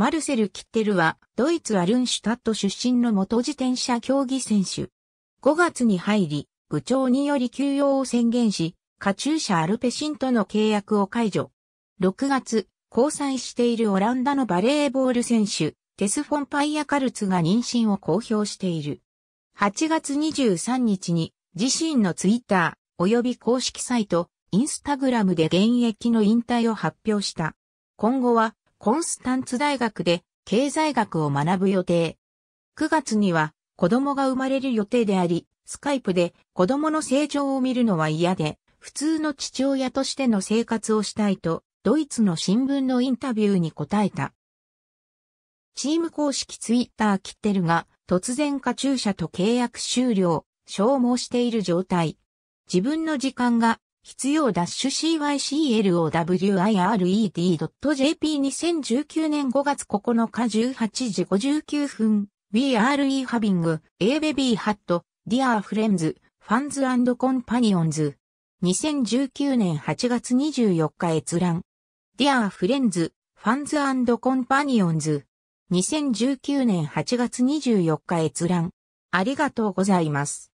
マルセル・キッテルは、ドイツ・アルンシュタット出身の元自転車競技選手。5月に入り、部長により休養を宣言し、カチューシャ・アルペシンとの契約を解除。6月、交際しているオランダのバレーボール選手、テス・フォンパイア・カルツが妊娠を公表している。8月23日に、自身のツイッター、及び公式サイト、インスタグラムで現役の引退を発表した。今後は、コンスタンツ大学で経済学を学ぶ予定。9月には子供が生まれる予定であり、スカイプで子供の成長を見るのは嫌で、普通の父親としての生活をしたいと、ドイツの新聞のインタビューに答えた。チーム公式ツイッターキッテルが突然ーシャと契約終了、消耗している状態。自分の時間が必要 c y c l o w i r e d j p 2 0 1 9年5月9日18時59分 We are e having a baby hat, dear friends, fans and companions 2019年8月24日閲覧 Dear friends, fans and companions 2019年8月24日閲覧ありがとうございます。